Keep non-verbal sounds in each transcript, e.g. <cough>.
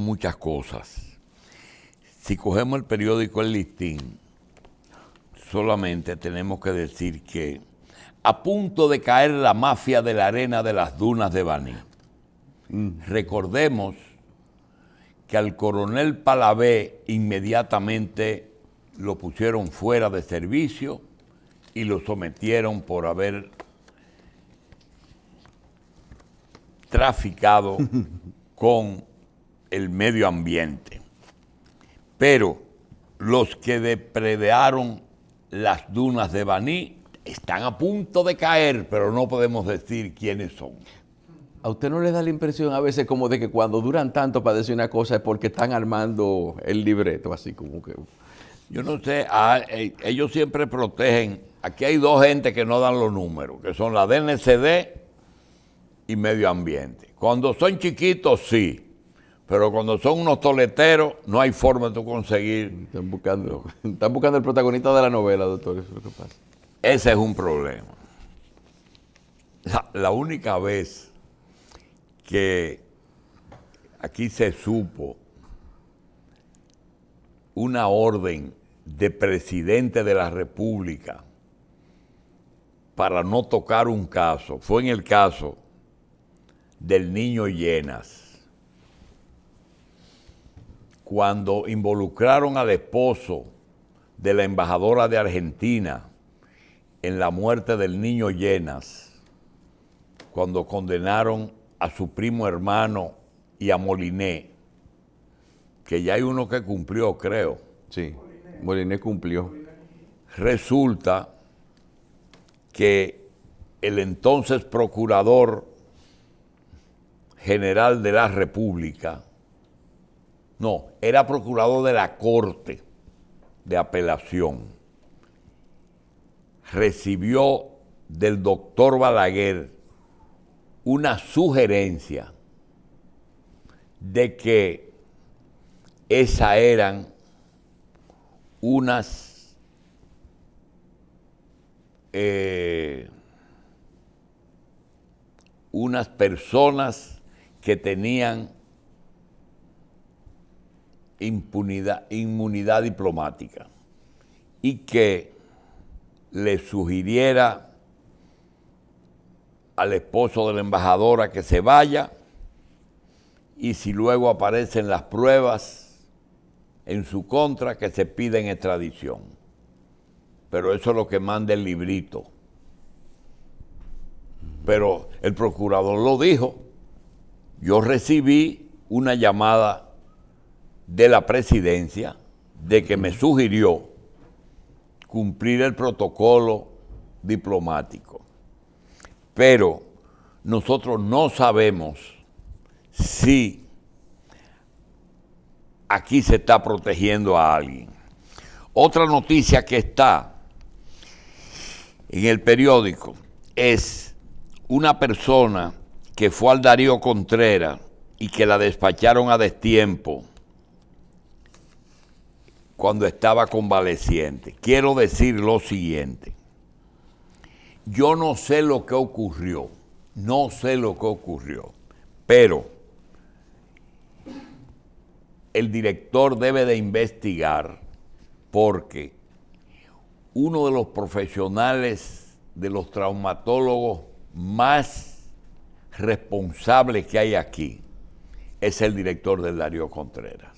muchas cosas. Si cogemos el periódico El Listín, solamente tenemos que decir que a punto de caer la mafia de la arena de las dunas de bani mm. Recordemos que al coronel Palabé inmediatamente lo pusieron fuera de servicio y lo sometieron por haber traficado <laughs> con el medio ambiente. Pero los que depredaron las dunas de Baní están a punto de caer, pero no podemos decir quiénes son. ¿A usted no le da la impresión a veces como de que cuando duran tanto para decir una cosa es porque están armando el libreto, así como que... Yo no sé, ah, eh, ellos siempre protegen. Aquí hay dos gente que no dan los números, que son la DNCD y Medio Ambiente. Cuando son chiquitos, sí. Pero cuando son unos toleteros, no hay forma de conseguir. Están buscando, <laughs> están buscando el protagonista de la novela, doctor. Ese es un problema. La, la única vez que aquí se supo una orden de presidente de la República para no tocar un caso, fue en el caso del niño Llenas cuando involucraron al esposo de la embajadora de Argentina en la muerte del niño Llenas, cuando condenaron a su primo hermano y a Moliné, que ya hay uno que cumplió, creo. Sí, Moliné cumplió. Resulta que el entonces procurador general de la República, no, era procurador de la Corte de Apelación. Recibió del doctor Balaguer una sugerencia de que esas eran unas eh, unas personas que tenían impunidad, inmunidad diplomática y que le sugiriera al esposo de la embajadora que se vaya y si luego aparecen las pruebas en su contra que se piden extradición. Pero eso es lo que manda el librito. Pero el procurador lo dijo. Yo recibí una llamada de la presidencia de que me sugirió cumplir el protocolo diplomático. Pero nosotros no sabemos si aquí se está protegiendo a alguien. Otra noticia que está en el periódico es una persona que fue al Darío Contreras y que la despacharon a destiempo cuando estaba convaleciente. Quiero decir lo siguiente. Yo no sé lo que ocurrió, no sé lo que ocurrió, pero el director debe de investigar porque uno de los profesionales de los traumatólogos más responsables que hay aquí es el director del Darío Contreras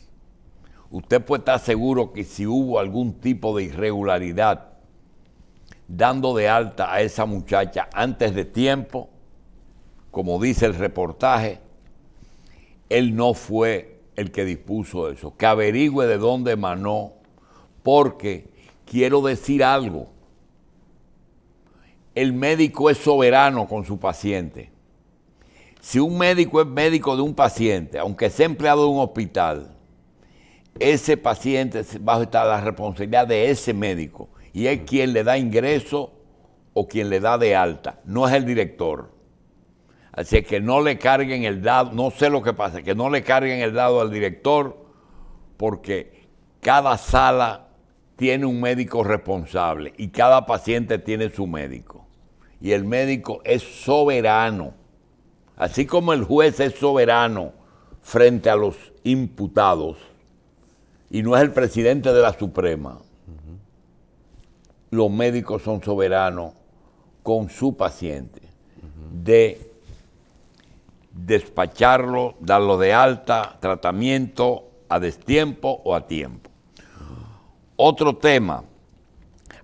usted puede estar seguro que si hubo algún tipo de irregularidad dando de alta a esa muchacha antes de tiempo, como dice el reportaje, él no fue el que dispuso eso. Que averigüe de dónde emanó, porque quiero decir algo. El médico es soberano con su paciente. Si un médico es médico de un paciente, aunque sea empleado de un hospital, ese paciente bajo está la responsabilidad de ese médico y es quien le da ingreso o quien le da de alta, no es el director. Así que no le carguen el dado, no sé lo que pasa, que no le carguen el dado al director porque cada sala tiene un médico responsable y cada paciente tiene su médico. Y el médico es soberano, así como el juez es soberano frente a los imputados y no es el presidente de la Suprema. Los médicos son soberanos con su paciente de despacharlo, darlo de alta, tratamiento a destiempo o a tiempo. Otro tema,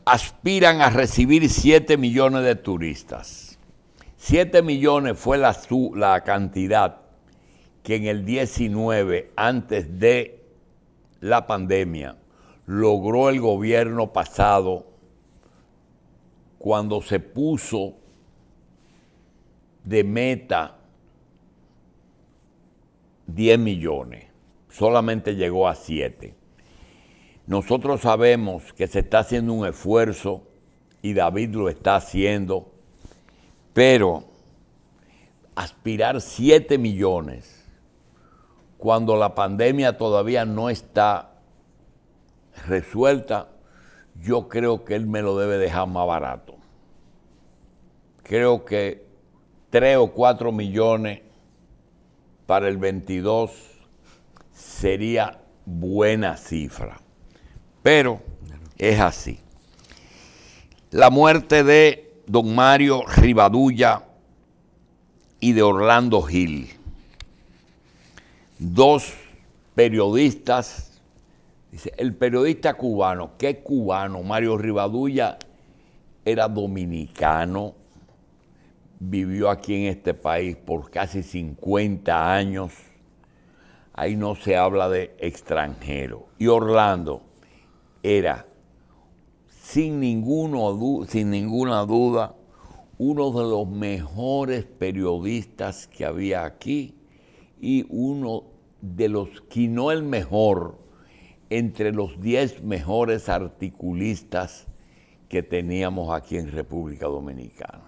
aspiran a recibir 7 millones de turistas. 7 millones fue la, la cantidad que en el 19, antes de la pandemia logró el gobierno pasado cuando se puso de meta 10 millones, solamente llegó a 7. Nosotros sabemos que se está haciendo un esfuerzo y David lo está haciendo, pero aspirar 7 millones cuando la pandemia todavía no está resuelta, yo creo que él me lo debe dejar más barato. Creo que 3 o 4 millones para el 22 sería buena cifra. Pero es así. La muerte de don Mario Rivadulla y de Orlando Gil dos periodistas, dice, el periodista cubano, ¿qué cubano? Mario Rivadulla era dominicano, vivió aquí en este país por casi 50 años, ahí no se habla de extranjero. Y Orlando era, sin, ninguno, sin ninguna duda, uno de los mejores periodistas que había aquí y uno de los, no el mejor, entre los 10 mejores articulistas que teníamos aquí en República Dominicana.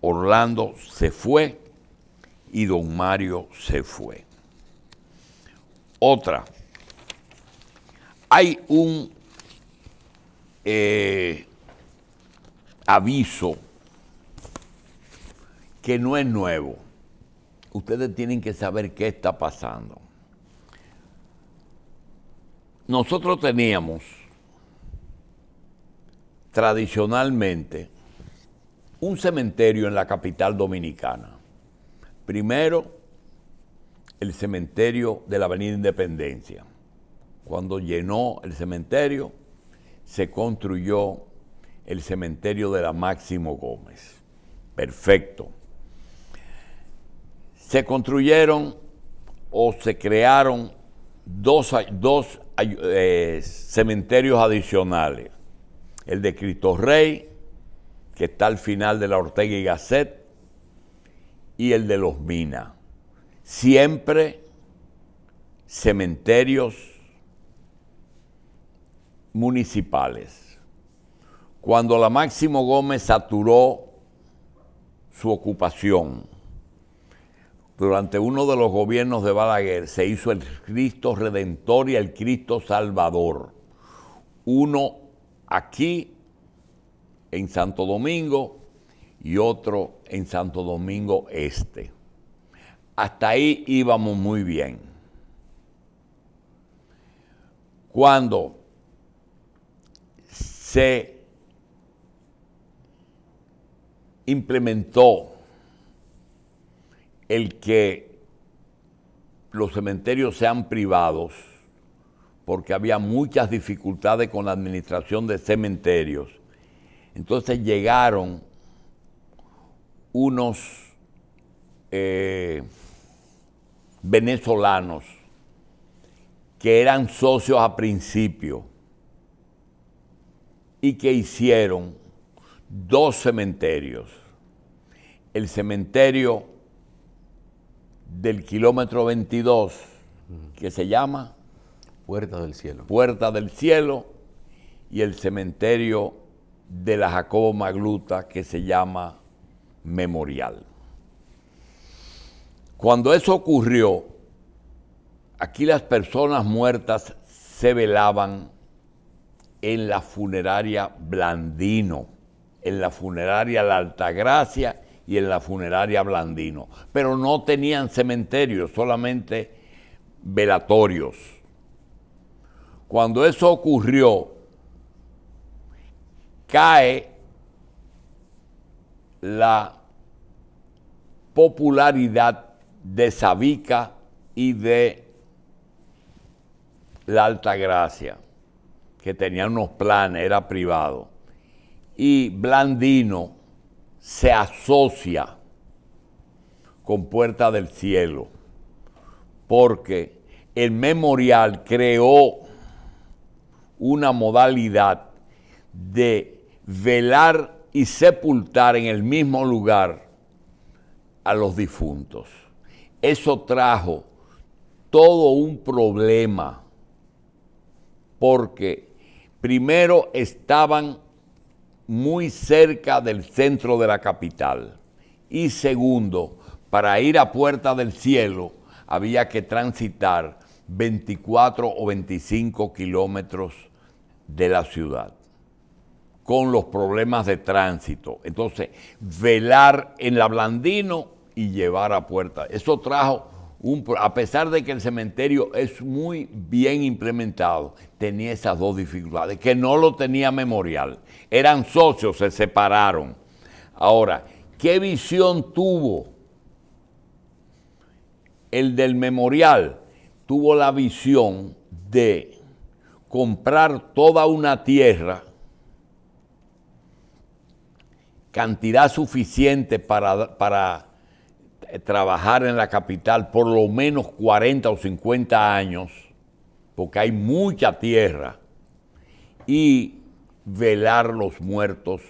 Orlando se fue y don Mario se fue. Otra, hay un eh, aviso que no es nuevo ustedes tienen que saber qué está pasando. Nosotros teníamos tradicionalmente un cementerio en la capital dominicana. Primero, el cementerio de la Avenida Independencia. Cuando llenó el cementerio, se construyó el cementerio de la Máximo Gómez. Perfecto se construyeron o se crearon dos, eh, cementerios adicionales. El de Cristo Rey, que está al final de la Ortega y Gasset, y el de los Minas. Siempre cementerios municipales. Cuando la Máximo Gómez saturó su ocupación, durante uno de los gobiernos de Balaguer se hizo el Cristo Redentor y el Cristo Salvador. Uno aquí en Santo Domingo y otro en Santo Domingo Este. Hasta ahí íbamos muy bien. Cuando se implementó el que los cementerios sean privados, porque había muchas dificultades con la administración de cementerios. Entonces llegaron unos eh, venezolanos que eran socios a principio y que hicieron dos cementerios. El cementerio del kilómetro 22, que se llama Puerta del Cielo. Puerta del Cielo y el cementerio de la Jacobo Magluta, que se llama Memorial. Cuando eso ocurrió, aquí las personas muertas se velaban en la funeraria Blandino, en la funeraria La Altagracia y en la funeraria Blandino. Pero no tenían cementerios, solamente velatorios. Cuando eso ocurrió, cae la popularidad de Sabica y de la Alta Gracia, que tenía unos planes, era privado. Y Blandino se asocia con Puerta del Cielo, porque el memorial creó una modalidad de velar y sepultar en el mismo lugar a los difuntos. Eso trajo todo un problema, porque primero estaban muy cerca del centro de la capital. Y segundo, para ir a Puerta del Cielo había que transitar 24 o 25 kilómetros de la ciudad con los problemas de tránsito. Entonces, velar en la Blandino y llevar a Puerta. Eso trajo un, a pesar de que el cementerio es muy bien implementado, tenía esas dos dificultades, que no lo tenía memorial eran socios, se separaron. Ahora, ¿qué visión tuvo el del memorial? Tuvo la visión de comprar toda una tierra, cantidad suficiente para, para eh, trabajar en la capital por lo menos 40 o 50 años, porque hay mucha tierra, y velar los muertos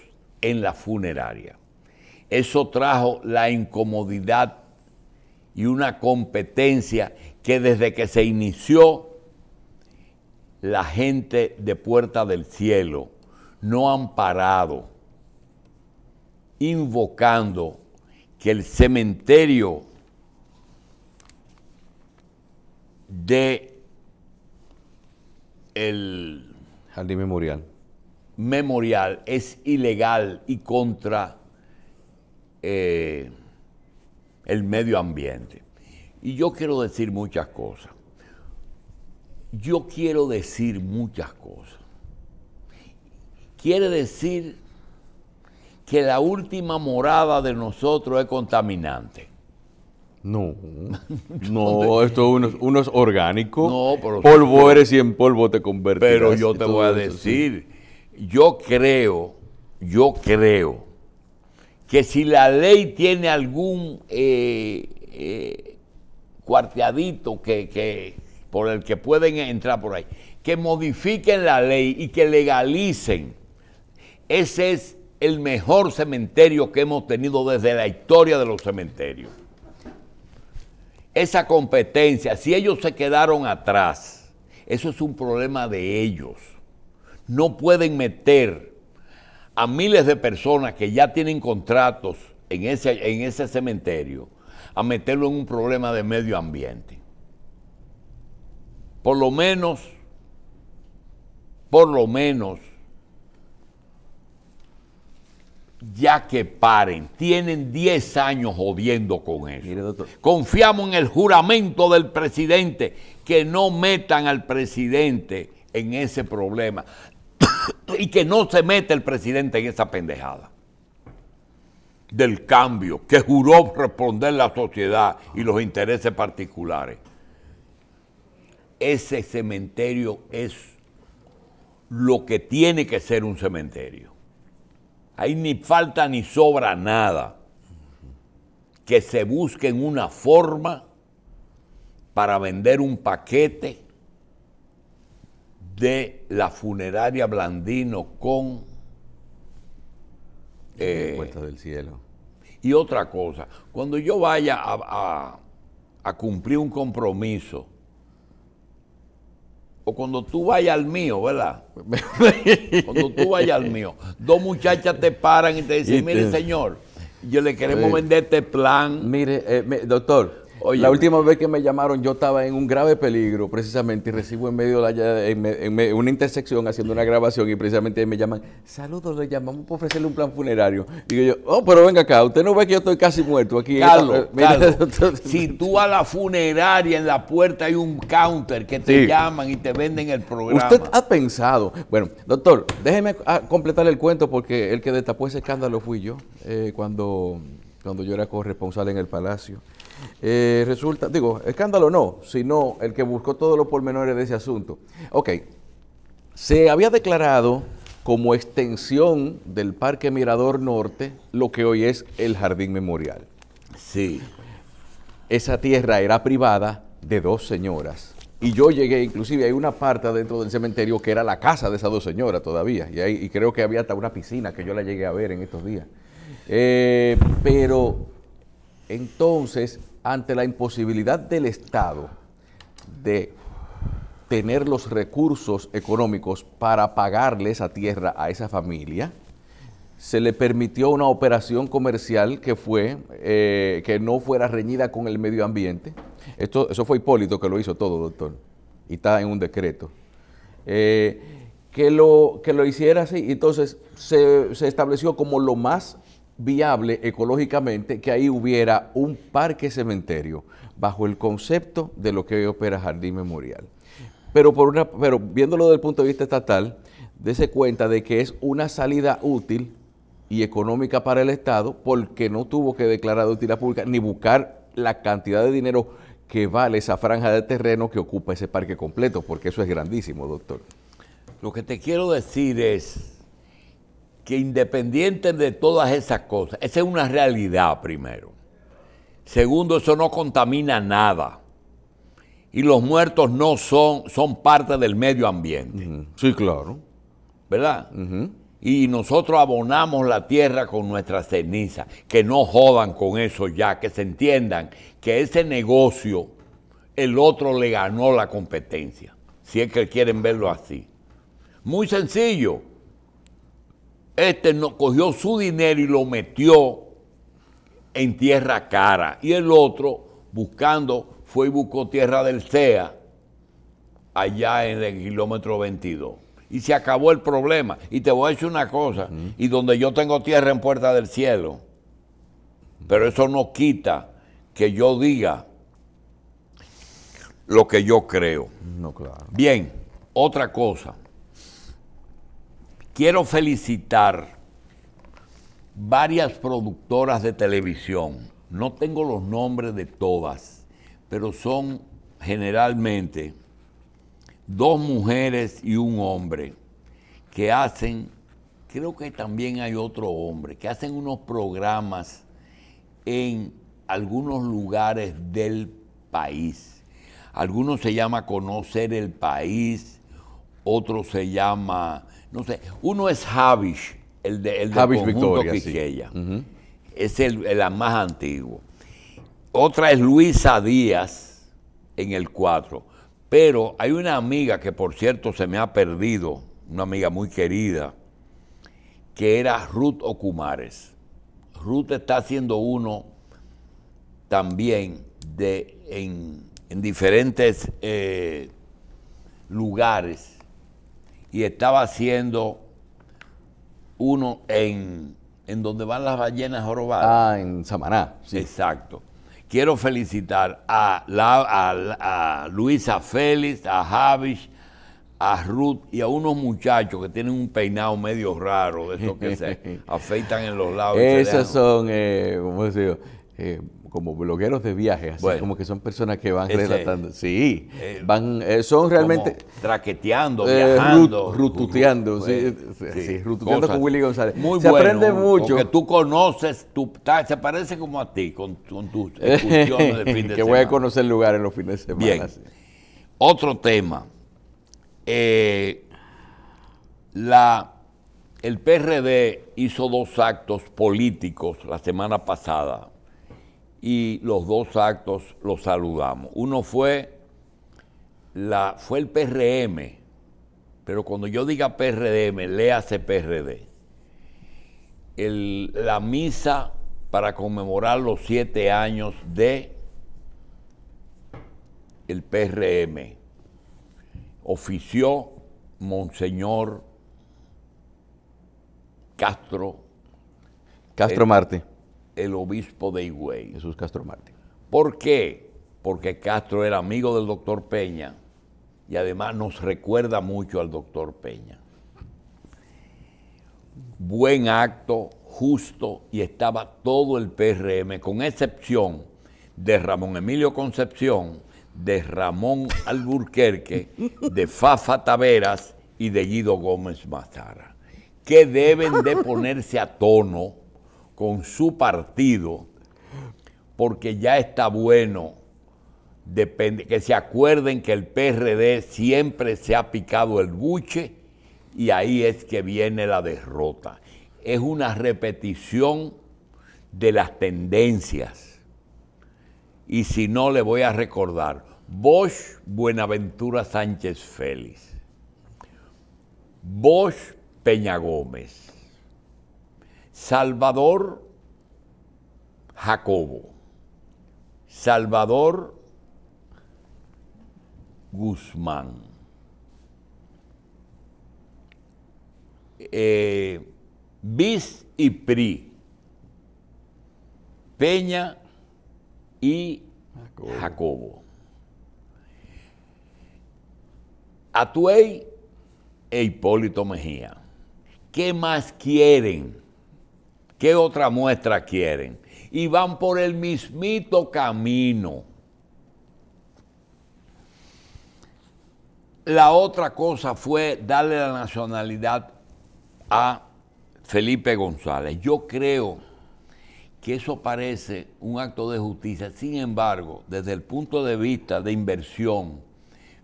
en la funeraria. Eso trajo la incomodidad y una competencia que desde que se inició la gente de Puerta del Cielo no han parado invocando que el cementerio de el Jardín Memorial memorial es ilegal y contra eh, el medio ambiente. Y yo quiero decir muchas cosas. Yo quiero decir muchas cosas. Quiere decir que la última morada de nosotros es contaminante. No, <laughs> no, esto uno, es orgánico. No, polvo eres y en polvo te convertirás. Pero yo te voy a decir, yo creo, yo creo que si la ley tiene algún eh, eh, cuarteadito que, por el que pueden entrar por ahí, que modifiquen la ley y que legalicen, ese es el mejor cementerio que hemos tenido desde la historia de los cementerios. Esa competencia, si ellos se quedaron atrás, eso es un problema de ellos no pueden meter a miles de personas que ya tienen contratos en ese, en ese cementerio a meterlo en un problema de medio ambiente. Por lo menos, por lo menos, ya que paren, tienen 10 años jodiendo con eso. Confiamos en el juramento del presidente, que no metan al presidente en ese problema. <coughs> y que no se mete el presidente en esa pendejada del cambio, que juró responder la sociedad y los intereses particulares. Ese cementerio es lo que tiene que ser un cementerio. Ahí ni falta ni sobra nada. Que se busquen una forma para vender un paquete de la funeraria Blandino con... Eh, del Cielo. Y otra cosa, cuando yo vaya a, cumplir un compromiso, o cuando tú vayas al mío, ¿verdad? <laughs> cuando tú vayas al mío, dos muchachas te paran y te dicen, mire señor, yo le queremos vender este plan. Mire, eh, doctor, la última vez que me llamaron yo estaba en un grave peligro precisamente y recibo en medio de una intersección haciendo una grabación y precisamente me llaman, saludos, le llamamos para ofrecerle un plan funerario. Digo yo, oh, pero venga acá, usted no ve que yo estoy casi muerto aquí. Eh, Carlos, eh, <laughs> <laughs> si tú a la funeraria en la puerta hay un counter que te llaman y te venden el programa. Usted ha pensado, bueno, doctor, déjeme ah, completar el cuento porque el que destapó ese escándalo fui yo eh, cuando, cuando yo era corresponsal en el Palacio. Eh, resulta, digo, escándalo no, sino el que buscó todos los pormenores de ese asunto. Ok, se había declarado como extensión del Parque Mirador Norte lo que hoy es el Jardín Memorial. Sí. Esa tierra era privada de dos señoras. Y yo llegué, inclusive hay una parte dentro del cementerio que era la casa de esas dos señoras todavía. Y, creo que había hasta una piscina que yo la llegué a ver en estos días. Eh, pero entonces ante la imposibilidad del Estado de tener los recursos económicos para pagarle esa tierra a esa familia, se le permitió una operación comercial que fue eh, que no fuera reñida con el medio ambiente. Esto, eso fue Hipólito que lo hizo todo, doctor, y está en un decreto. Eh, que, lo, que lo hiciera así, entonces se, se estableció como lo más viable ecológicamente que ahí hubiera un parque cementerio bajo el concepto de lo que hoy opera Jardín Memorial. Pero, por una, pero viéndolo desde el punto de vista estatal, dése cuenta de que es una salida útil y económica para el Estado porque no tuvo que declarar de utilidad pública ni buscar la cantidad de dinero que vale esa franja de terreno que ocupa ese parque completo, porque eso es grandísimo, doctor. Lo que te quiero decir es que independiente de todas esas cosas, esa es una realidad primero. Segundo, eso no contamina nada. Y los muertos no son, son parte del medio ambiente. Sí, claro. ¿Verdad? Y nosotros abonamos la tierra con nuestra ceniza. Que no jodan con eso ya, que se entiendan que ese negocio el otro le ganó la competencia. Si es que quieren verlo así. Muy sencillo. Este no, cogió su dinero y lo metió en tierra cara. Y el otro, buscando, fue y buscó tierra del CEA, allá en el kilómetro 22. Y se acabó el problema. Y te voy a decir una cosa, y donde yo tengo tierra en Puerta del Cielo, pero eso no quita que yo diga lo que yo creo. Bien, otra cosa. Quiero felicitar varias productoras de televisión. No tengo los nombres de todas, pero son generalmente dos mujeres y un hombre que hacen, creo que también hay otro hombre, que hacen unos programas en algunos lugares del país. Algunos se llama Conocer el País, otro se llama no sé, uno es Javish, el de el conjunto Victoria, Es el, más antiguo. Otra es Luisa Díaz en el 4. Pero hay una amiga que por cierto se me ha perdido, una amiga muy querida, que era Ruth Ocumares. Ruth está haciendo uno también de, en, diferentes eh, lugares y estaba haciendo uno en, donde van las ballenas jorobadas. Ah, en Samaná. Exacto. Quiero felicitar a, Luisa Félix, a Javish, a Ruth y a unos muchachos que tienen un peinado medio raro, de esos que se <laughs> afeitan en los lados. Esos son, eh, ¿cómo se como blogueros de viajes, así como que son personas que van relatando. Sí, eh, van, eh, son realmente. traqueteando, eh, viajando. rututeando, sí, rututeando con Willy González. se aprende mucho. Porque tú conoces, tu se parece como a ti, con, con tus excursiones de <laughs> fin de que semana. Que voy a conocer lugares los fines de semana. Otro tema. la, el PRD hizo dos actos políticos la semana pasada y los dos actos los saludamos. Uno fue, la, fue el PRM, pero cuando yo diga PRDM, léase PRD. la misa para conmemorar los siete años de el PRM ofició Monseñor Castro. Castro Marte el obispo de Higüey. Jesús Castro Martín. ¿Por qué? Porque Castro era amigo del doctor Peña y además nos recuerda mucho al doctor Peña. Buen acto, justo, y estaba todo el PRM, con excepción de Ramón Emilio Concepción, de Ramón Alburquerque, de Fafa Taveras y de Guido Gómez Mazara, que deben de ponerse a tono con su partido, porque ya está bueno. Depende, que se acuerden que el PRD siempre se ha picado el buche y ahí es que viene la derrota. Es una repetición de las tendencias. Y si no, le voy a recordar, Bosch Buenaventura Sánchez Félix, Bosch Peña Gómez, Salvador Jacobo, Salvador Guzmán. Eh, Bis y PRI, Peña y Jacobo. Jacobo. Atuey e Hipólito Mejía. ¿Qué más quieren? ¿Qué otra muestra quieren? Y van por el mismito camino. La otra cosa fue darle la nacionalidad a Felipe González. Yo creo que eso parece un acto de justicia. Sin embargo, desde el punto de vista de inversión,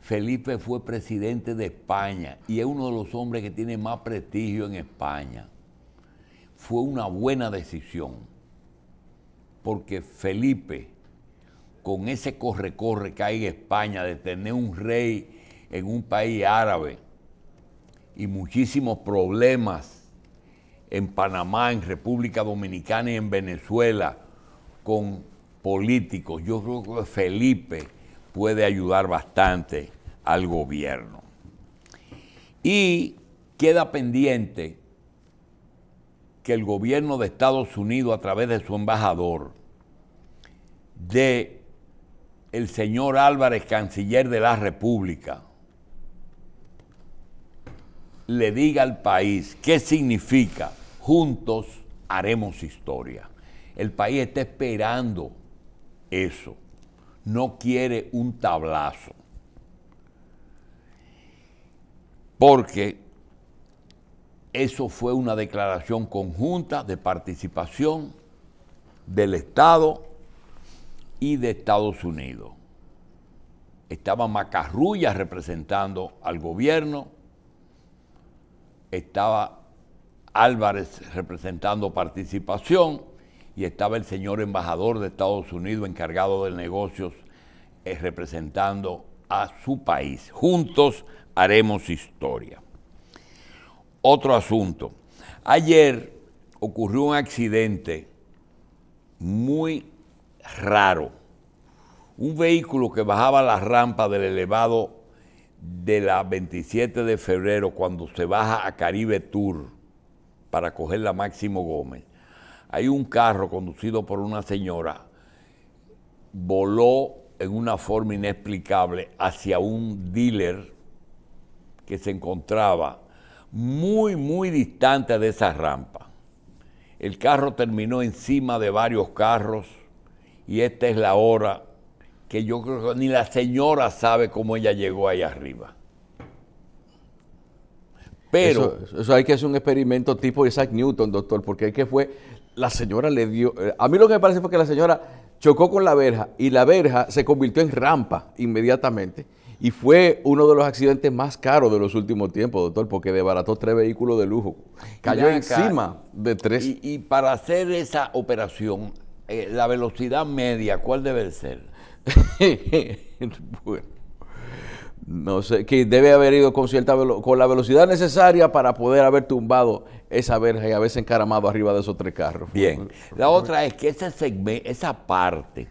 Felipe fue presidente de España y es uno de los hombres que tiene más prestigio en España fue una buena decisión, porque Felipe, con ese corre-corre que hay en España de tener un rey en un país árabe y muchísimos problemas en Panamá, en República Dominicana y en Venezuela con políticos, yo creo que Felipe puede ayudar bastante al gobierno. Y queda pendiente que el gobierno de Estados Unidos a través de su embajador, de el señor Álvarez, canciller de la República, le diga al país qué significa juntos haremos historia. El país está esperando eso, no quiere un tablazo. Porque eso fue una declaración conjunta de participación del Estado y de Estados Unidos. Estaba Macarrulla representando al gobierno, estaba Álvarez representando participación y estaba el señor embajador de Estados Unidos encargado de negocios eh, representando a su país. Juntos haremos historia. Otro asunto. Ayer ocurrió un accidente muy raro. Un vehículo que bajaba la rampa del elevado de la 27 de febrero cuando se baja a Caribe Tour para coger la Máximo Gómez. Hay un carro conducido por una señora, voló en una forma inexplicable hacia un dealer que se encontraba muy, muy distante de esa rampa. El carro terminó encima de varios carros y esta es la hora que yo creo que ni la señora sabe cómo ella llegó ahí arriba. Pero eso, hay que hacer un experimento tipo Isaac Newton, doctor, porque hay que fue la señora le dio. Eh, a mí lo que me parece fue que la señora chocó con la verja y la verja se convirtió en rampa inmediatamente y fue uno de los accidentes más caros de los últimos tiempos, doctor, porque debarató tres vehículos de lujo. Cayó encima de tres. Y, para hacer esa operación, eh, la velocidad media, ¿cuál debe ser? <laughs> bueno, no sé, que debe haber ido con, cierta con la velocidad necesaria para poder haber tumbado esa verja y haberse encaramado arriba de esos tres carros. Bien. La otra es que ese segmento, esa parte,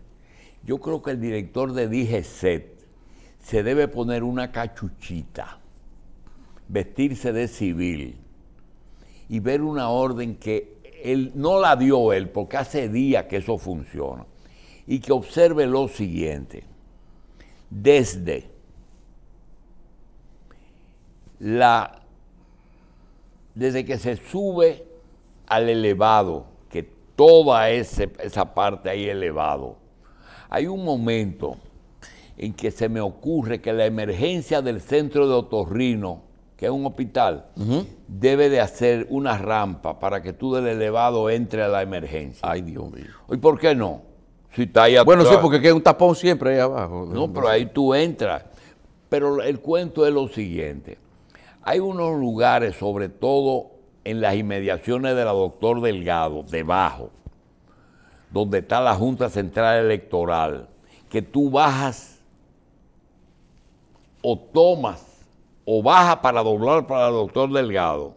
yo creo que el director de DGCET, se debe poner una cachuchita, vestirse de civil y ver una orden que él no la dio él, porque hace días que eso funciona, y que observe lo siguiente, desde la desde que se sube al elevado, que toda esa parte ahí elevado, hay un momento en que se me ocurre que la emergencia del centro de Otorrino, que es un hospital, debe de hacer una rampa para que tú del elevado entre a la emergencia. Ay, Dios mío. ¿Y por qué no? Si está ahí Bueno, sí, porque queda un tapón siempre ahí abajo. No, pero ahí tú entras. Pero el cuento es lo siguiente. Hay unos lugares, sobre todo en las inmediaciones de la doctor Delgado, debajo, donde está la Junta Central Electoral, que tú bajas o tomas o baja para doblar para el doctor Delgado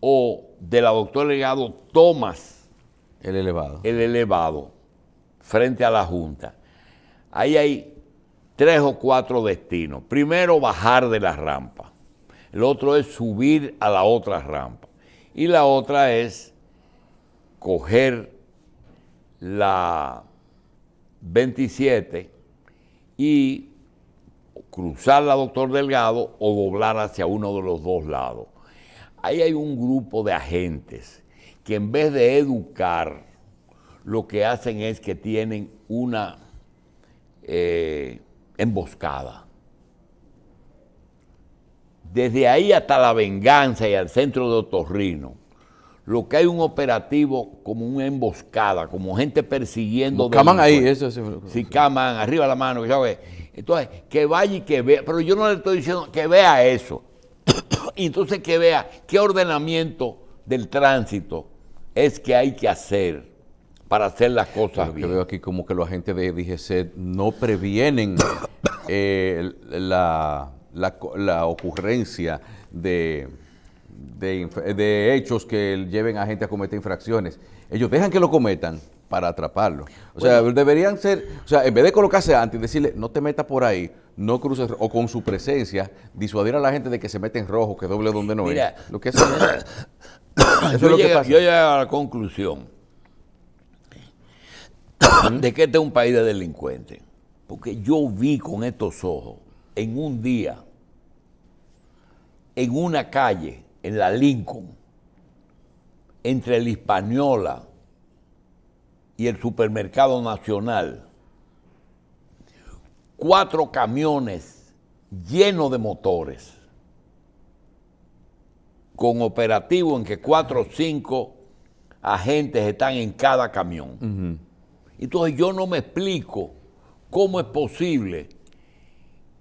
o de la doctor Delgado tomas el elevado. El elevado frente a la Junta. Ahí hay tres o cuatro destinos. Primero bajar de la rampa. El otro es subir a la otra rampa. Y la otra es coger la 27 y cruzar la Doctor Delgado o doblar hacia uno de los dos lados. Ahí hay un grupo de agentes que en vez de educar, lo que hacen es que tienen una eh, emboscada. Desde ahí hasta la venganza y al centro de Otorrino, lo que hay un operativo como una emboscada, como gente persiguiendo. Caman ahí, eso sí. Si caman, arriba la mano, ves... Entonces, que vaya y que vea, pero yo no le estoy diciendo que vea eso. <coughs> y entonces que vea qué ordenamiento del tránsito es que hay que hacer para hacer las cosas bien. Yo veo aquí como que los agentes de DGC no previenen <coughs> eh, la, ocurrencia de hechos que lleven a gente a cometer infracciones. Ellos dejan que lo cometan, para atraparlo. O sea, deberían ser, o sea, en vez de colocarse antes y decirle, no te metas por ahí, no cruces, o con su presencia, disuadir a la gente de que se mete en rojo, que doble donde no es. Lo que <coughs> es, yo, es lo que pasa. yo a la conclusión de que este es un país de delincuentes. Porque yo vi con estos ojos, en un día, en una calle, en la Lincoln, entre la Hispaniola, y el Supermercado Nacional. Cuatro camiones llenos de motores, con operativo en que cuatro o cinco agentes están en cada camión. Entonces yo no me explico cómo es posible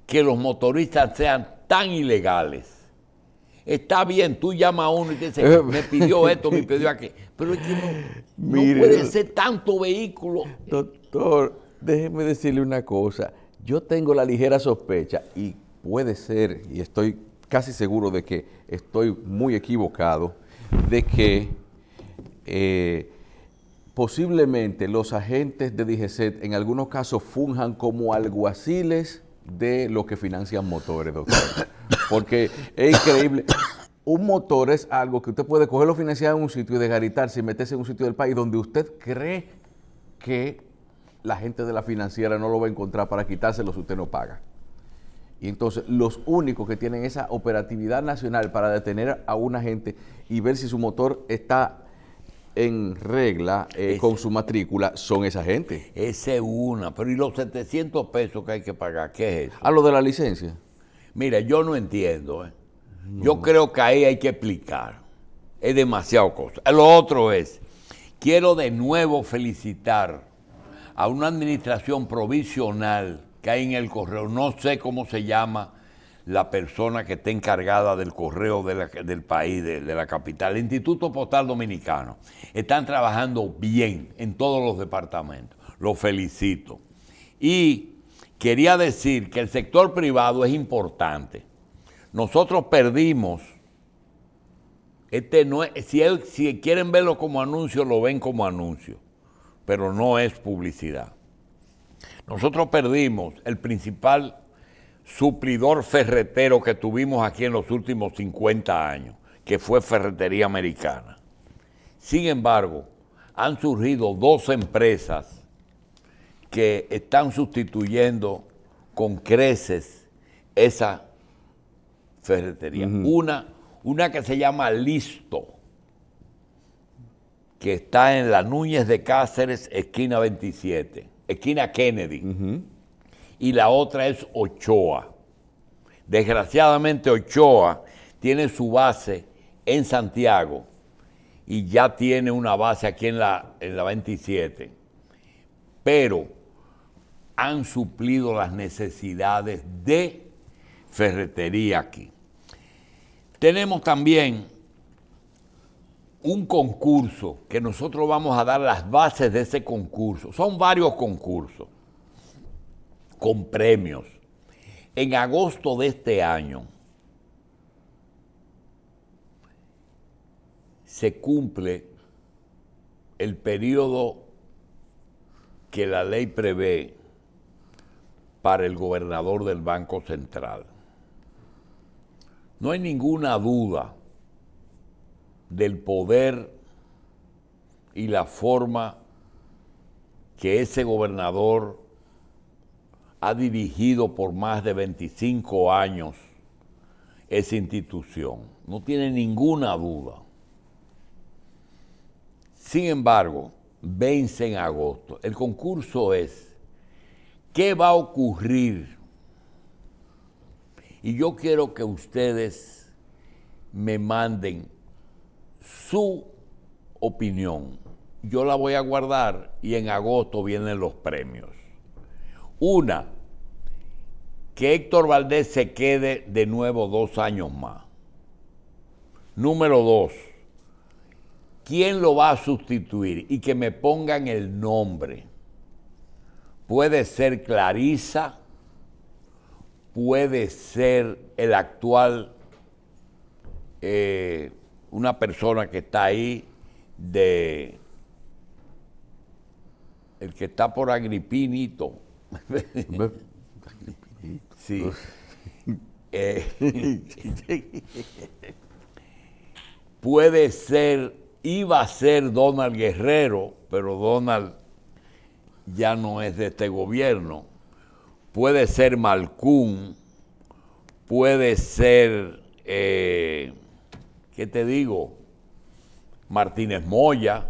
que los motoristas sean tan ilegales está bien, tú llamas a uno y te dice, eh, me pidió <laughs> esto, me pidió aquello. Pero es que no, puede ser tanto vehículo. Doctor, déjeme decirle una cosa. Yo tengo la ligera sospecha y puede ser, y estoy casi seguro de que estoy muy equivocado, de que eh, posiblemente los agentes de DGCET en algunos casos funjan como alguaciles de los que financian motores, doctor. Porque es increíble. Un motor es algo que usted puede cogerlo financiado en un sitio y desgaritarse y meterse en un sitio del país donde usted cree que la gente de la financiera no lo va a encontrar para quitárselo si usted no paga. Y entonces los únicos que tienen esa operatividad nacional para detener a una gente y ver si su motor está en regla eh, con su matrícula son esa gente. ese es una, pero ¿y los 700 pesos que hay que pagar? ¿Qué es eso? A lo de la licencia. Mira, yo no entiendo. Eh. Yo creo que ahí hay que explicar. Es demasiado cosa. Lo otro es, quiero de nuevo felicitar a una administración provisional que hay en el correo, no sé cómo se llama, la persona que está encargada del correo del país, de, la capital, el Instituto Postal Dominicano. Están trabajando bien en todos los departamentos. Los felicito. Y quería decir que el sector privado es importante. Nosotros perdimos, este no si, si quieren verlo como anuncio, lo ven como anuncio, pero no es publicidad. Nosotros perdimos el principal suplidor ferretero que tuvimos aquí en los últimos 50 años, que fue Ferretería Americana. Sin embargo, han surgido dos empresas que están sustituyendo con creces esa ferretería. Una, una que se llama Listo, que está en la Núñez de Cáceres, esquina 27, esquina Kennedy y la otra es Ochoa. Desgraciadamente Ochoa tiene su base en Santiago y ya tiene una base aquí en la, en la 27, pero han suplido las necesidades de ferretería aquí. Tenemos también un concurso que nosotros vamos a dar las bases de ese concurso. Son varios concursos con premios. En agosto de este año se cumple el periodo que la ley prevé para el gobernador del Banco Central. No hay ninguna duda del poder y la forma que ese gobernador ha dirigido por más de 25 años esa institución. No tiene ninguna duda. Sin embargo, vence en agosto. El concurso es, ¿qué va a ocurrir? Y yo quiero que ustedes me manden su opinión. Yo la voy a guardar y en agosto vienen los premios. Una, que Héctor Valdés se quede de nuevo dos años más. Número dos, ¿quién lo va a sustituir? Y que me pongan el nombre. Puede ser Clarisa, puede ser el actual, eh, una persona que está ahí de, el que está por Agripinito eh, puede ser, iba a ser Donald Guerrero, pero Donald ya no es de este gobierno. Puede ser Malcún, puede ser, eh, ¿qué te digo? Martínez Moya.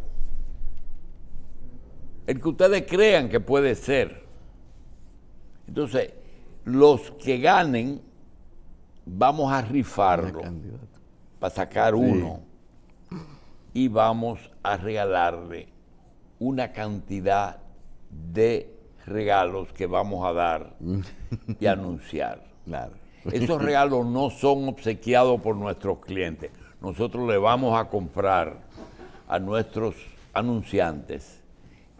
El que ustedes crean que puede ser. Entonces, los que ganen, vamos a rifarlo para sacar uno y vamos a regalarle una cantidad de regalos que vamos a dar y <laughs> anunciar. Claro. Esos regalos no son obsequiados por nuestros clientes. Nosotros le vamos a comprar a nuestros anunciantes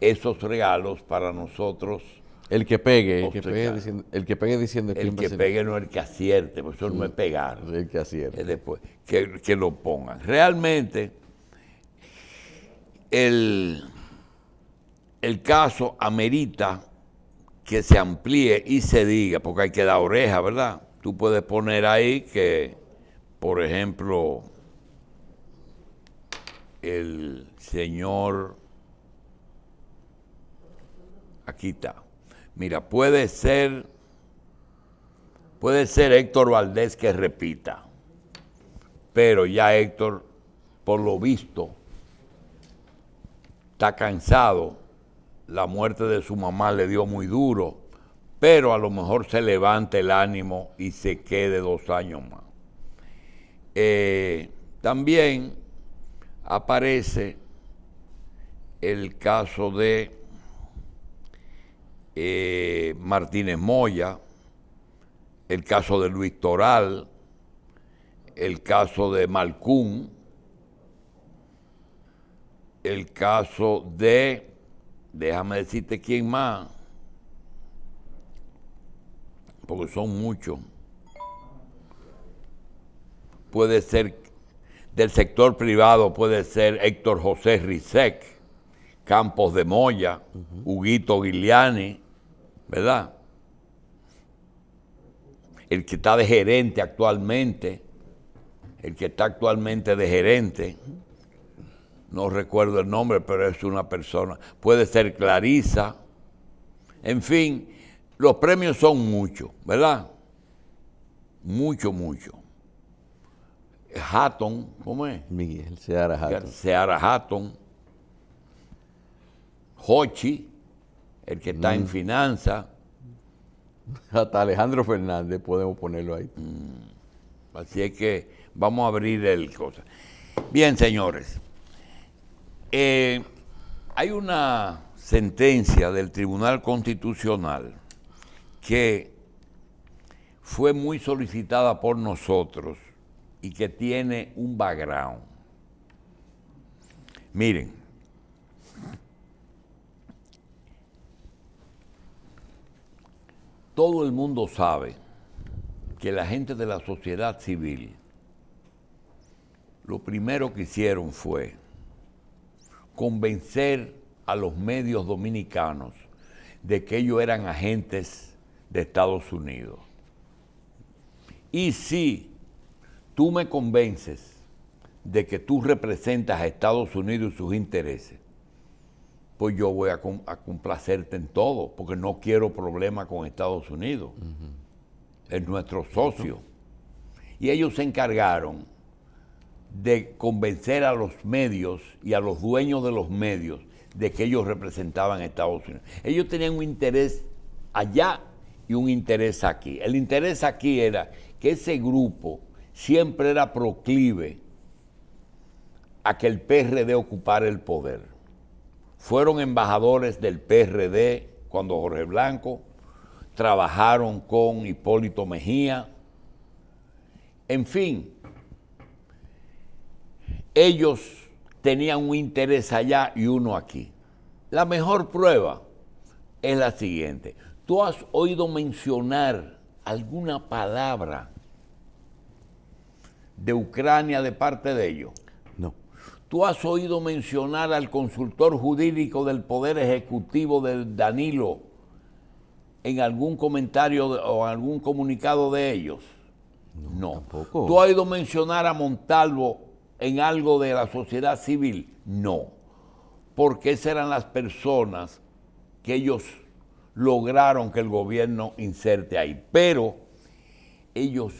esos regalos para nosotros el que pegue, el que pegue, diciendo, el que pegue El que pegue no es el que acierte, eso no es mm, pegar. El que acierte. después, que, lo pongan. Realmente, el, el caso amerita que se amplíe y se diga, porque hay que dar oreja, ¿verdad? Tú puedes poner ahí que, por ejemplo, el señor, aquí está, Mira, puede ser, puede ser Héctor Valdés que repita, pero ya Héctor, por lo visto, está cansado. La muerte de su mamá le dio muy duro, pero a lo mejor se levanta el ánimo y se quede dos años más. Eh, también aparece el caso de eh, Martínez Moya, el caso de Luis Toral, el caso de Malcún, el caso de, déjame decirte quién más, porque son muchos. Puede ser del sector privado, puede ser Héctor José Rizek, Campos de Moya, Huguito Guiliani, ¿verdad? El que está de gerente actualmente, el que está actualmente de gerente, no recuerdo el nombre, pero es una persona, puede ser Clarisa, en fin, los premios son muchos, ¿verdad? Mucho, mucho. Hatton, ¿cómo es? Miguel Seara Hatton. Seara Hatton. Hochi, el que está en mm. finanzas. <laughs> Hasta Alejandro Fernández podemos ponerlo ahí. Mm. Así es que vamos a abrir el cosa. Bien, señores. Eh, hay una sentencia del Tribunal Constitucional que fue muy solicitada por nosotros y que tiene un background. Miren, todo el mundo sabe que la gente de la sociedad civil lo primero que hicieron fue convencer a los medios dominicanos de que ellos eran agentes de Estados Unidos. Y si tú me convences de que tú representas a Estados Unidos y sus intereses, pues yo voy a, complacerte en todo, porque no quiero problema con Estados Unidos. Es nuestro socio. Y ellos se encargaron de convencer a los medios y a los dueños de los medios de que ellos representaban a Estados Unidos. Ellos tenían un interés allá y un interés aquí. El interés aquí era que ese grupo siempre era proclive a que el PRD ocupara el poder fueron embajadores del PRD cuando Jorge Blanco, trabajaron con Hipólito Mejía, en fin, ellos tenían un interés allá y uno aquí. La mejor prueba es la siguiente. ¿Tú has oído mencionar alguna palabra de Ucrania de parte de ellos? ¿Tú has oído mencionar al consultor jurídico del Poder Ejecutivo del Danilo en algún comentario o algún comunicado de ellos? No. ¿Tú has oído mencionar a Montalvo en algo de la sociedad civil? No. Porque esas eran las personas que ellos lograron que el gobierno inserte ahí. Pero ellos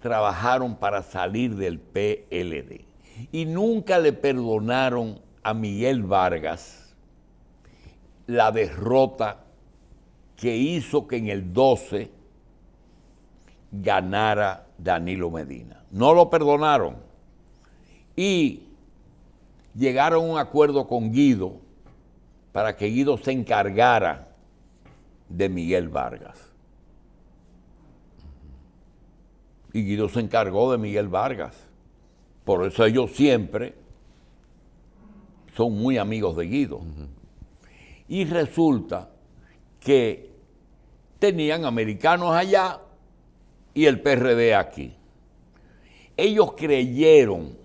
trabajaron para salir del PLD y nunca le perdonaron a Miguel Vargas la derrota que hizo que en el 12 ganara Danilo Medina. No lo perdonaron. Y llegaron a un acuerdo con Guido para que Guido se encargara de Miguel Vargas. Y Guido se encargó de Miguel Vargas. Por eso ellos siempre son muy amigos de Guido. Y resulta que tenían americanos allá y el PRD aquí. Ellos creyeron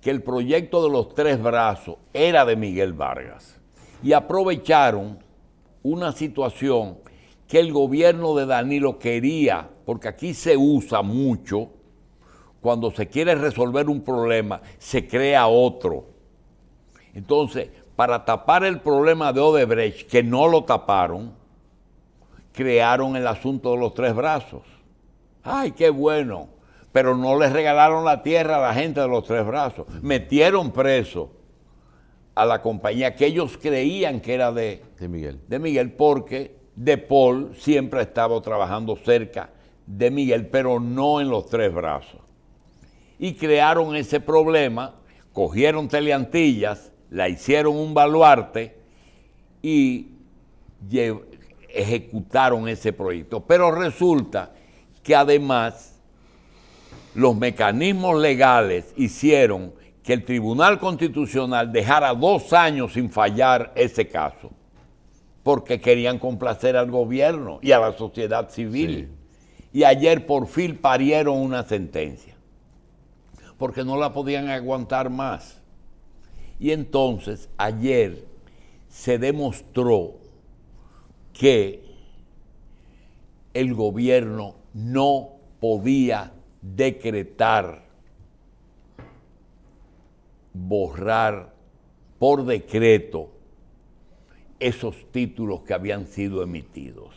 que el proyecto de los tres brazos era de Miguel Vargas y aprovecharon una situación que el gobierno de Danilo quería, porque aquí se usa mucho cuando se quiere resolver un problema, se crea otro. Entonces, para tapar el problema de Odebrecht, que no lo taparon, crearon el asunto de los tres brazos. ¡Ay, qué bueno! Pero no les regalaron la tierra a la gente de los tres brazos. Metieron preso a la compañía que ellos creían que era de, de Miguel. De Miguel, porque De Paul siempre ha estado trabajando cerca de Miguel, pero no en los tres brazos y crearon ese problema, cogieron teleantillas, la hicieron un baluarte y ejecutaron ese proyecto. Pero resulta que además los mecanismos legales hicieron que el Tribunal Constitucional dejara dos años sin fallar ese caso, porque querían complacer al gobierno y a la sociedad civil. Y ayer por fin parieron una sentencia porque no la podían aguantar más. Y entonces ayer se demostró que el gobierno no podía decretar, borrar por decreto esos títulos que habían sido emitidos.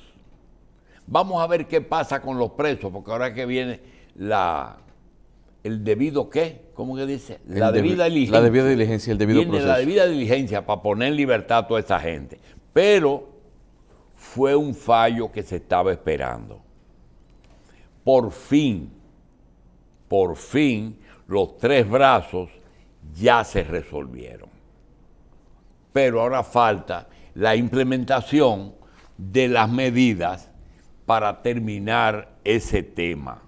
Vamos a ver qué pasa con los presos, porque ahora que viene la el debido qué, ¿cómo que dice? La debida diligencia. La debida diligencia, el debido Tiene proceso. la debida diligencia para poner en libertad a toda esa gente. Pero fue un fallo que se estaba esperando. Por fin, por fin, los tres brazos ya se resolvieron. Pero ahora falta la implementación de las medidas para terminar ese tema.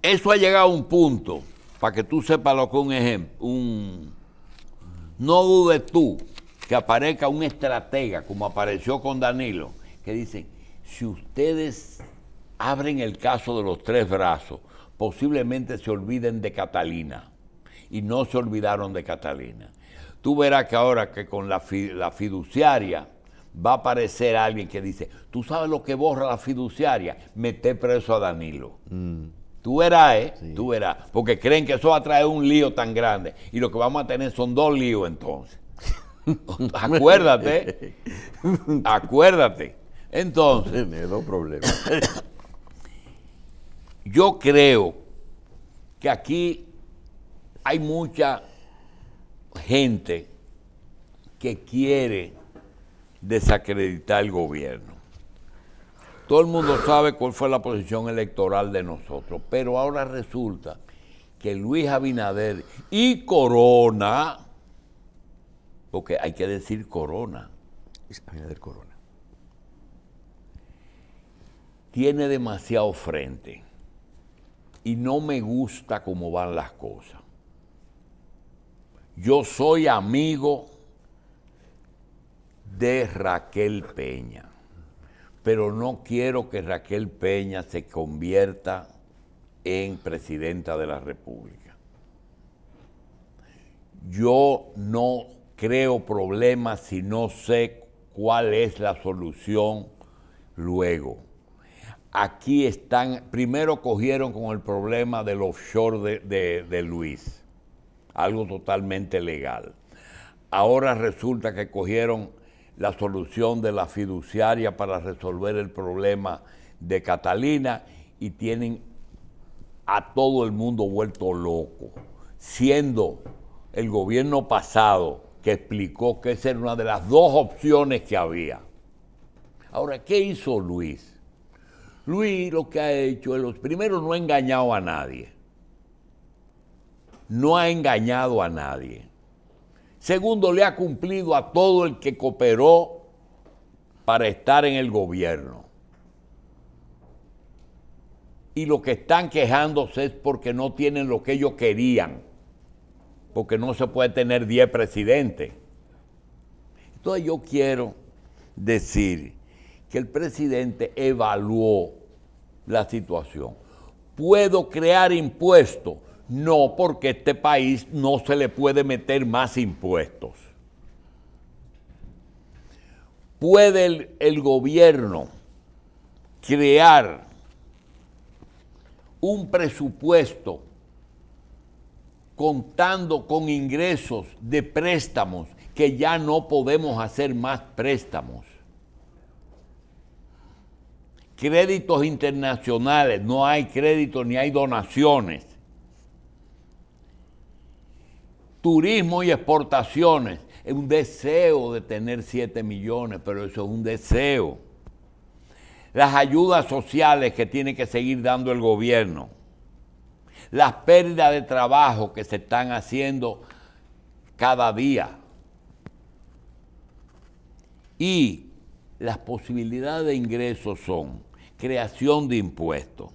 Eso ha llegado a un punto, para que tú sepas lo que un ejemplo, no dudes tú que aparezca un estratega como apareció con Danilo, que dice, si ustedes abren el caso de los tres brazos, posiblemente se olviden de Catalina. Y no se olvidaron de Catalina. Tú verás que ahora que con la, fiduciaria va a aparecer alguien que dice, tú sabes lo que borra la fiduciaria, meté preso a Danilo. Mm. Tú verás, ¿eh? Tú verás. Porque creen que eso va a traer un lío tan grande. Y lo que vamos a tener son dos líos entonces. <laughs> acuérdate. acuérdate. Entonces. <laughs> problemas. <coughs> yo creo que aquí hay mucha gente que quiere desacreditar el gobierno. Todo el mundo sabe cuál fue la posición electoral de nosotros, pero ahora resulta que Luis Abinader y Corona, porque hay que decir Corona, Abinader Corona, tiene demasiado frente y no me gusta cómo van las cosas. Yo soy amigo de Raquel Peña pero no quiero que Raquel Peña se convierta en presidenta de la República. Yo no creo problemas si no sé cuál es la solución luego. Aquí están, primero cogieron con el problema del offshore de, Luis, algo totalmente legal. Ahora resulta que cogieron la solución de la fiduciaria para resolver el problema de Catalina y tienen a todo el mundo vuelto loco, siendo el gobierno pasado que explicó que esa era una de las dos opciones que había. Ahora, ¿qué hizo Luis? Luis lo que ha hecho es, primero, no ha engañado a nadie. No ha engañado a nadie. Segundo, le ha cumplido a todo el que cooperó para estar en el gobierno. Y lo que están quejándose es porque no tienen lo que ellos querían, porque no se puede tener 10 presidentes. Entonces yo quiero decir que el presidente evaluó la situación. Puedo crear impuestos, no, porque este país no se le puede meter más impuestos. Puede el, gobierno crear un presupuesto contando con ingresos de préstamos que ya no podemos hacer más préstamos. Créditos internacionales, no hay créditos ni hay donaciones. turismo y exportaciones. Es un deseo de tener 7 millones, pero eso es un deseo. Las ayudas sociales que tiene que seguir dando el gobierno. Las pérdidas de trabajo que se están haciendo cada día. Y las posibilidades de ingresos son creación de impuestos,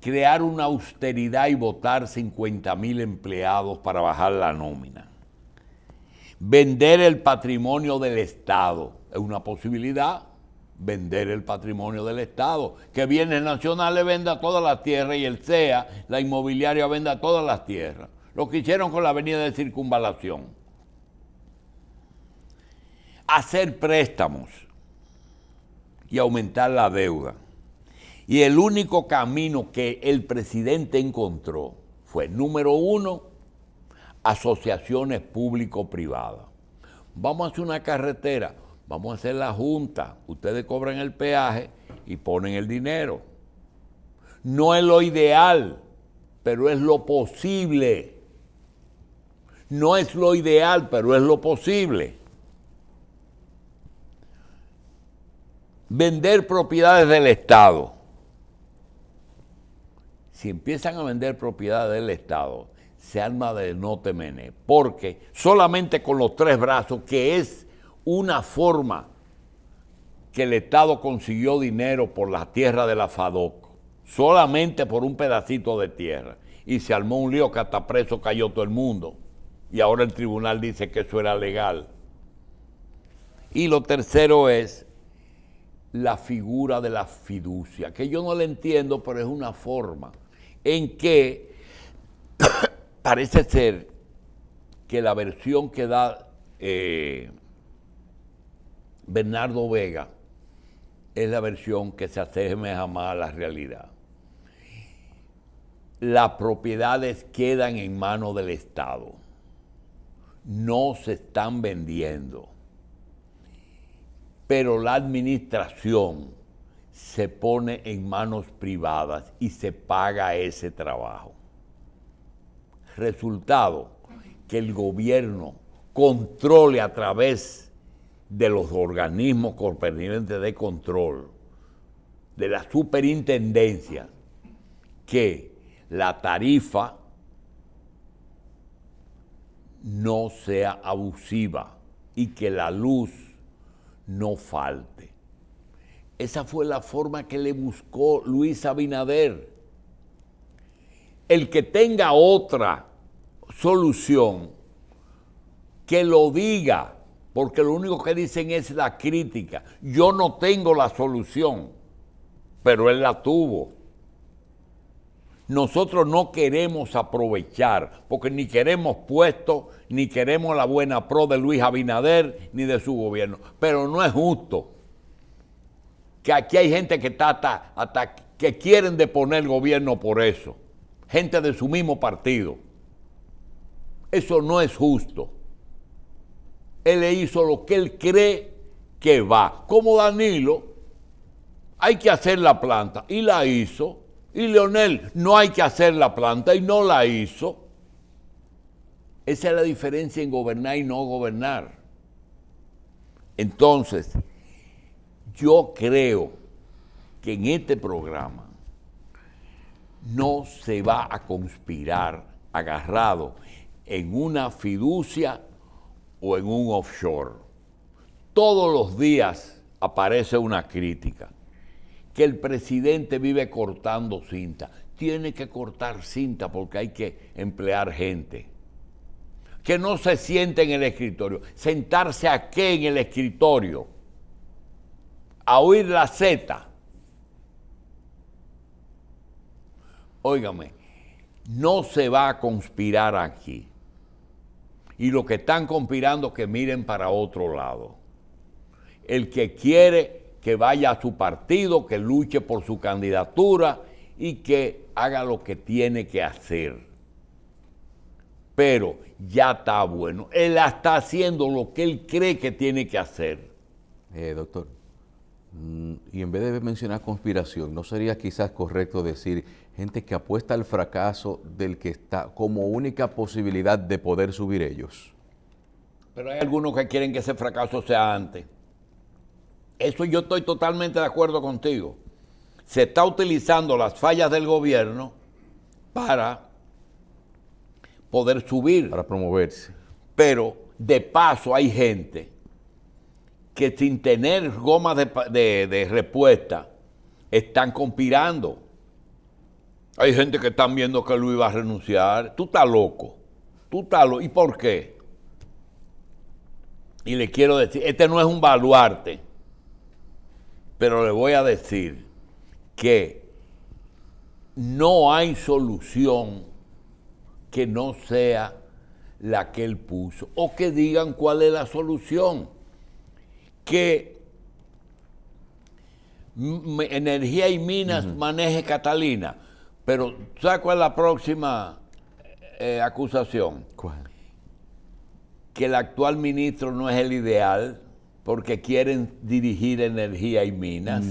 crear una austeridad y votar 50 mil empleados para bajar la nómina. Vender el patrimonio del Estado es una posibilidad. Vender el patrimonio del Estado. Que Bienes Nacionales venda todas las tierras y el sea, la inmobiliaria, venda todas las tierras. Lo que hicieron con la avenida de circunvalación. Hacer préstamos y aumentar la deuda. Y el único camino que el presidente encontró fue, número uno, asociaciones público-privadas. Vamos a hacer una carretera, vamos a hacer la junta, ustedes cobran el peaje y ponen el dinero. No es lo ideal, pero es lo posible. No es lo ideal, pero es lo posible. Vender propiedades del Estado si empiezan a vender propiedad del Estado, se arma de no temene, porque solamente con los tres brazos, que es una forma que el Estado consiguió dinero por la tierra de la FADOC, solamente por un pedacito de tierra, y se armó un lío que hasta preso cayó todo el mundo, y ahora el tribunal dice que eso era legal. Y lo tercero es la figura de la fiducia, que yo no la entiendo, pero es una forma en que <coughs> parece ser que la versión que da eh, Bernardo Vega es la versión que se asemeja más a la realidad. Las propiedades quedan en manos del Estado. No se están vendiendo. Pero la administración se pone en manos privadas y se paga ese trabajo. Resultado, que el gobierno controle a través de los organismos correspondientes de control, de la superintendencia, que la tarifa no sea abusiva y que la luz no falte. Esa fue la forma que le buscó Luis Abinader. El que tenga otra solución, que lo diga, porque lo único que dicen es la crítica. Yo no tengo la solución, pero él la tuvo. Nosotros no queremos aprovechar, porque ni queremos puestos, ni queremos la buena pro de Luis Abinader, ni de su gobierno, pero no es justo que aquí hay gente que está que quieren deponer el gobierno por eso. Gente de su mismo partido. Eso no es justo. Él le hizo lo que él cree que va. Como Danilo, hay que hacer la planta y la hizo. Y Leonel, no hay que hacer la planta y no la hizo. Esa es la diferencia en gobernar y no gobernar. Entonces, yo creo que en este programa no se va a conspirar agarrado en una fiducia o en un offshore. Todos los días aparece una crítica, que el presidente vive cortando cinta. Tiene que cortar cinta porque hay que emplear gente. Que no se siente en el escritorio. ¿Sentarse a qué en el escritorio? a oír la Z. Óigame, no se va a conspirar aquí. Y los que están conspirando que miren para otro lado. El que quiere que vaya a su partido, que luche por su candidatura y que haga lo que tiene que hacer. Pero ya está bueno. Él está haciendo lo que él cree que tiene que hacer. Eh, doctor, Mm, y en vez de mencionar conspiración, ¿no sería quizás correcto decir gente que apuesta al fracaso del que está como única posibilidad de poder subir ellos? Pero hay algunos que quieren que ese fracaso sea antes. Eso yo estoy totalmente de acuerdo contigo. Se está utilizando las fallas del gobierno para poder subir. Para promoverse. Pero de paso hay gente que sin tener goma de, respuesta están conspirando. Hay gente que están viendo que Luis va a renunciar. Tú estás loco. Tú estás loco. ¿Y por qué? Y le quiero decir, este no es un baluarte, pero le voy a decir que no hay solución que no sea la que él puso o que digan cuál es la solución que Energía y Minas maneje Catalina. Pero, saco cuál la próxima eh, eh, acusación? ¿Cuál? Que el actual ministro no es el ideal porque quieren dirigir Energía y Minas.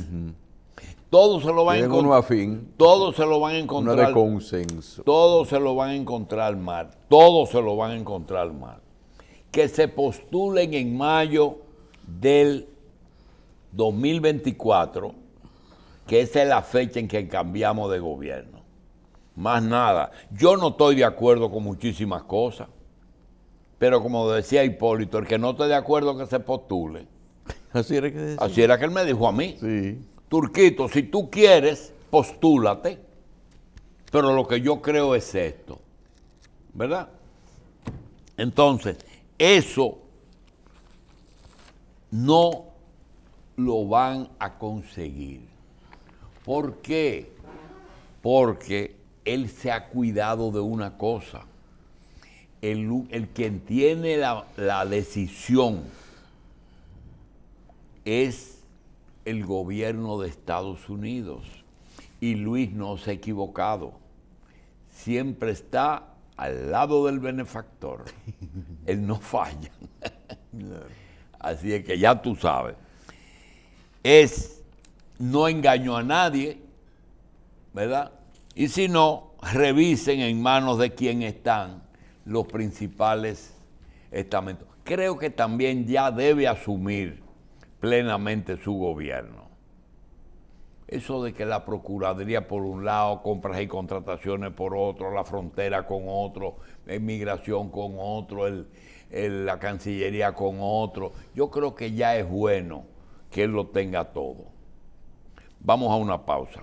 Todo se lo van a encontrar. Todo se lo van a encontrar. No de consenso. Todo se lo van a encontrar mal. Todo se lo van a encontrar mal. Que se postulen en mayo del 2024, que esa es la fecha en que cambiamos de gobierno. Más nada. Yo no estoy de acuerdo con muchísimas cosas, pero como decía Hipólito, el que no esté de acuerdo que se postule. <laughs> Así era que, que él me dijo a mí. Turquito, si tú quieres, postúlate. Pero lo que yo creo es esto. ¿Verdad? Entonces, eso no lo van a conseguir. ¿Por qué? Porque él se ha cuidado de una cosa. El, quien tiene la, la decisión es el gobierno de Estados Unidos. Y Luis no se ha equivocado. Siempre está al lado del benefactor. <laughs> él no falla. Así es que ya tú sabes. Es, no engaño a nadie, ¿verdad? Y si no, revisen en manos de quién están los principales estamentos. Creo que también ya debe asumir plenamente su gobierno. Eso de que la Procuraduría por un lado, compras y contrataciones por otro, la frontera con otro, inmigración con otro, el, la Cancillería con otro. Yo creo que ya es bueno que él lo tenga todo. Vamos a una pausa.